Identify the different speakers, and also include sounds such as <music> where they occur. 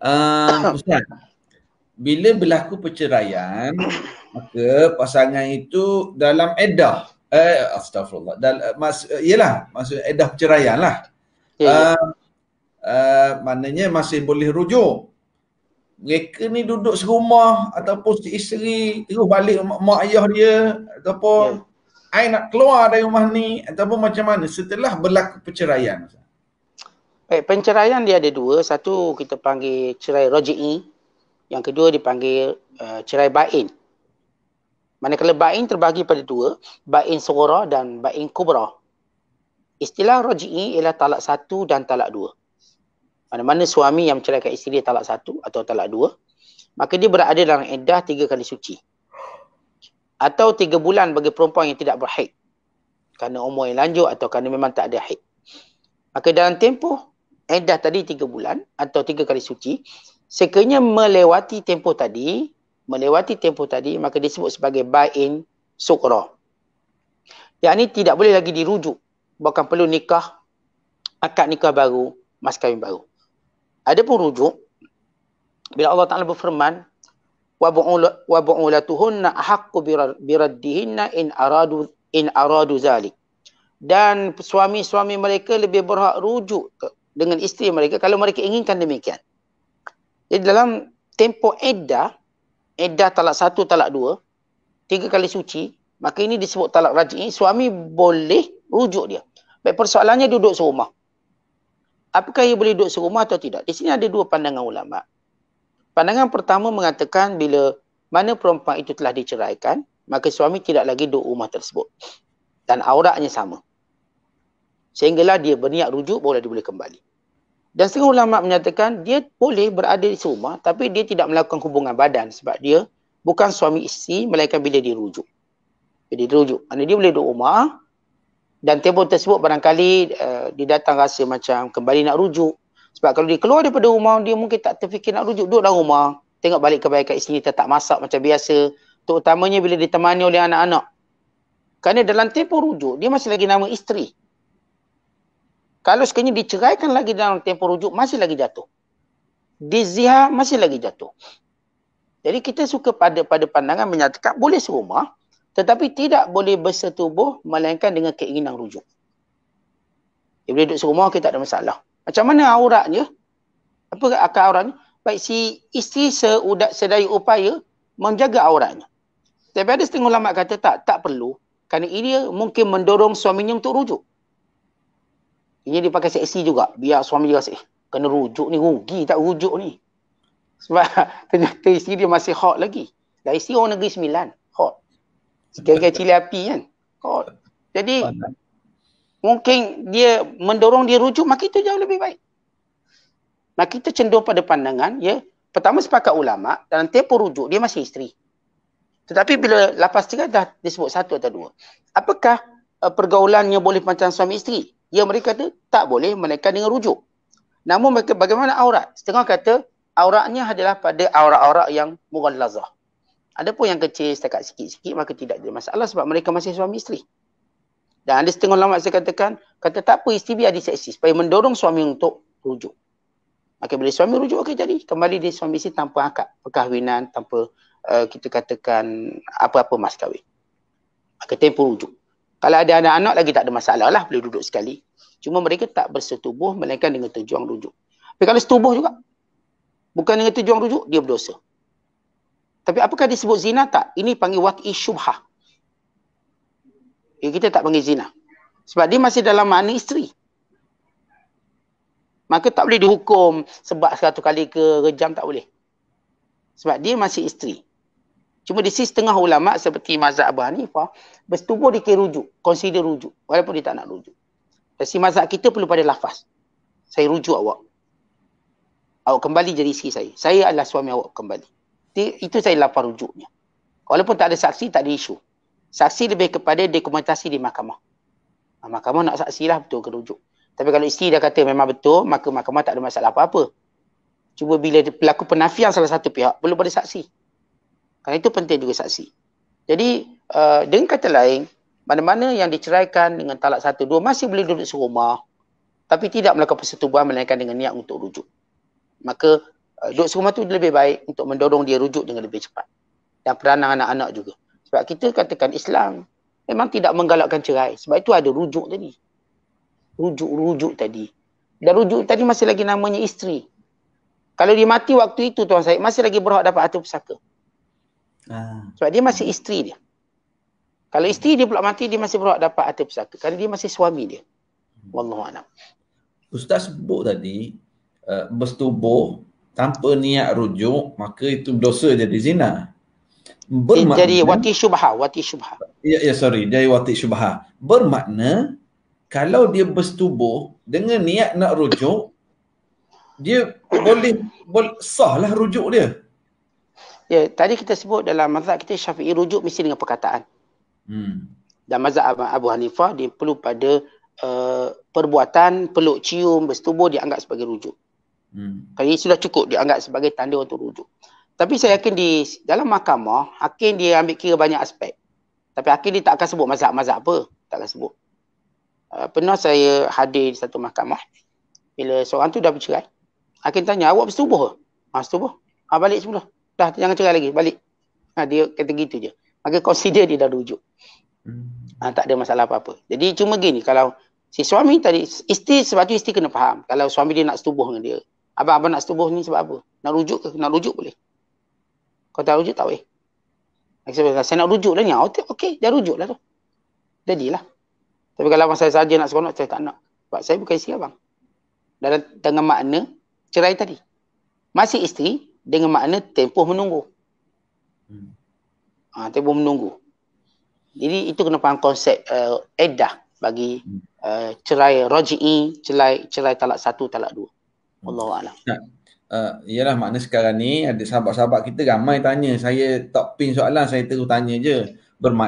Speaker 1: Uh, <coughs> Ustaz, bila berlaku perceraian, maka pasangan itu dalam edah. Eh, astagfirullah. Dal, eh, mas, eh, yelah, maksud edah perceraian lah. Yeah. Uh, uh, maknanya masih boleh rujuk. Mereka ni duduk serumah ataupun si isteri terus balik mak, mak ayah dia ataupun yeah. nak keluar dari rumah ni ataupun macam mana setelah berlaku perceraian. Ustaz.
Speaker 2: Baik, eh, penceraian dia ada dua. Satu kita panggil cerai roji'i. Yang kedua dipanggil uh, cerai bain. Manakala bain terbagi pada dua. Bain sugura dan bain kubra. Istilah roji'i ialah talak satu dan talak dua. Mana-mana suami yang menceraikan isteri talak satu atau talak dua. Maka dia berada dalam edah tiga kali suci. Atau tiga bulan bagi perempuan yang tidak berhaid. Kerana umur yang lanjut atau kerana memang tak ada haid. Maka dalam tempoh edah eh, tadi tiga bulan atau tiga kali suci sekiranya melewati tempoh tadi melewati tempoh tadi maka disebut sebagai bain sukrah yang ini tidak boleh lagi dirujuk bahkan perlu nikah akad nikah baru mas kahwin baru ada pun rujuk bila Allah Taala berfirman wa bu'ulatuhunna haqqu biraddihinna in aradu in aradu zalik dan suami-suami mereka lebih berhak rujuk dengan isteri mereka kalau mereka inginkan demikian. Jadi dalam tempo iddah, iddah talak satu, talak dua, tiga kali suci, maka ini disebut talak raji'i, suami boleh rujuk dia. Baik persoalannya duduk serumah. Apakah ia boleh duduk serumah atau tidak? Di sini ada dua pandangan ulama. Pandangan pertama mengatakan bila mana perempuan itu telah diceraikan, maka suami tidak lagi duduk rumah tersebut. Dan auratnya sama sehinggalah dia berniat rujuk boleh dia boleh kembali. Dan setengah ulama menyatakan dia boleh berada di rumah tapi dia tidak melakukan hubungan badan sebab dia bukan suami isteri melainkan bila dia rujuk. Jadi dia rujuk. Maksudnya dia boleh duduk rumah dan tempoh tersebut barangkali uh, dia datang rasa macam kembali nak rujuk. Sebab kalau dia keluar daripada rumah dia mungkin tak terfikir nak rujuk. Duduk dalam rumah tengok balik kebaikan isteri tak masak macam biasa. Terutamanya bila ditemani oleh anak-anak. Kerana dalam tempoh rujuk dia masih lagi nama isteri. Kalau sekiranya diceraikan lagi dalam tempoh rujuk, masih lagi jatuh. Dizihar masih lagi jatuh. Jadi kita suka pada pada pandangan menyatakan boleh serumah tetapi tidak boleh bersetubuh melainkan dengan keinginan rujuk. Dia boleh duduk serumah, kita tak ada masalah. Macam mana auratnya? Apa akal auratnya? Baik si isteri seudak sedaya upaya menjaga auratnya. Tapi ada setengah ulama kata tak, tak perlu. Kerana ini mungkin mendorong suaminya untuk rujuk. Ini dia pakai seksi juga. Biar suami dia rasa, eh, kena rujuk ni, rugi tak rujuk ni. Sebab <laughs> ternyata isteri dia masih hot lagi. Dan isteri orang negeri sembilan, hot. Sekiranya cili api kan, hot. Jadi, Pada. mungkin dia mendorong dia rujuk, maka itu jauh lebih baik. Maka kita cenderung pada pandangan, ya, pertama sepakat ulama, dalam tempoh rujuk, dia masih isteri. Tetapi bila lapas cerai dah disebut satu atau dua. Apakah uh, pergaulannya boleh macam suami isteri? yang mereka kata tak boleh menaikkan dengan rujuk. Namun mereka bagaimana aurat? Setengah kata auratnya adalah pada aurat-aurat yang mughallazah. Ada pun yang kecil setakat sikit-sikit maka tidak ada masalah sebab mereka masih suami isteri. Dan ada setengah lama saya katakan, kata tak apa isteri biar diseksi supaya mendorong suami untuk rujuk. Maka bila suami rujuk, okey jadi kembali dia suami isteri tanpa akad perkahwinan, tanpa uh, kita katakan apa-apa mas kahwin. Maka tempoh rujuk. Kalau ada anak-anak lagi tak ada masalah lah boleh duduk sekali. Cuma mereka tak bersetubuh melainkan dengan tujuan rujuk. Tapi kalau setubuh juga bukan dengan tujuan rujuk dia berdosa. Tapi apakah disebut zina tak? Ini panggil wak'i syubhah. Ya, kita tak panggil zina. Sebab dia masih dalam makna isteri. Maka tak boleh dihukum sebab satu kali ke rejam tak boleh. Sebab dia masih isteri. Cuma di sisi setengah ulama seperti mazhab Abu Hanifah bersetubuh dikira rujuk, consider rujuk walaupun dia tak nak rujuk. Dari mazhab kita perlu pada lafaz. Saya rujuk awak. Awak kembali jadi isteri saya. Saya adalah suami awak kembali. Itu saya lafaz rujuknya. Walaupun tak ada saksi, tak ada isu. Saksi lebih kepada dokumentasi di mahkamah. Ah, mahkamah nak saksi lah betul ke rujuk. Tapi kalau isteri dah kata memang betul, maka mahkamah tak ada masalah apa-apa. Cuba bila pelaku penafian salah satu pihak, perlu pada saksi. Karena itu penting juga saksi. Jadi uh, dengan kata lain, mana-mana yang diceraikan dengan talak satu dua masih boleh duduk serumah tapi tidak melakukan persetubuhan melainkan dengan niat untuk rujuk. Maka uh, duduk serumah itu lebih baik untuk mendorong dia rujuk dengan lebih cepat. Dan peranan anak-anak juga. Sebab kita katakan Islam memang tidak menggalakkan cerai. Sebab itu ada rujuk tadi. Rujuk-rujuk tadi. Dan rujuk tadi masih lagi namanya isteri. Kalau dia mati waktu itu Tuan Syed masih lagi berhak dapat atur pesaka. Ah. Sebab dia masih isteri dia. Kalau isteri dia pula mati, dia masih berhak dapat hati pesaka. Kerana dia masih suami dia. Hmm. Wallahualam.
Speaker 1: Ustaz sebut tadi, uh, eh, bersetubuh tanpa niat rujuk, maka itu dosa jadi zina. Bermakna, eh, jadi wati
Speaker 2: syubha. Wati syubha.
Speaker 1: Ya, ya, sorry. Jadi wati syubha. Bermakna, kalau dia bersetubuh dengan niat nak rujuk, dia boleh, boleh sahlah rujuk dia.
Speaker 2: Ya, tadi kita sebut dalam mazhab kita Syafi'i rujuk mesti dengan perkataan. Hmm. Dan mazhab Abu Hanifah dia perlu pada uh, perbuatan peluk cium bersetubuh anggap sebagai rujuk. Hmm. Kali ini sudah cukup dia anggap sebagai tanda untuk rujuk. Tapi saya yakin di dalam mahkamah, hakim dia ambil kira banyak aspek. Tapi hakim dia tak akan sebut mazhab-mazhab apa. Tak akan sebut. Uh, pernah saya hadir di satu mahkamah. Bila seorang tu dah bercerai. Hakim tanya, awak bersetubuh ke? Ha, bersetubuh. Ha, balik semula dah jangan cerai lagi balik ha, dia kata gitu je maka consider dia dah rujuk hmm. ha, tak ada masalah apa-apa jadi cuma gini kalau si suami tadi isteri sebab tu isteri kena faham kalau suami dia nak setubuh dengan dia abang-abang nak setubuh ni sebab apa nak rujuk ke nak rujuk boleh kau tak rujuk tak boleh saya nak rujuk lah ni. Oh, okey, okay, dah rujuk lah tu. Jadilah. Tapi kalau abang saya saja nak seronok, saya tak nak. Sebab saya bukan isteri abang. Dalam tengah makna cerai tadi. Masih isteri, dengan makna tempoh menunggu. Hmm. Ha, tempoh menunggu. Jadi itu kena faham konsep uh, eh, edah bagi uh, cerai roji'i, cerai, cerai talak satu, talak dua. Hmm. Allah Allah.
Speaker 1: Eh, uh, yalah makna sekarang ni ada sahabat-sahabat kita ramai tanya. Saya tak pin soalan, saya terus tanya je. Bermakna.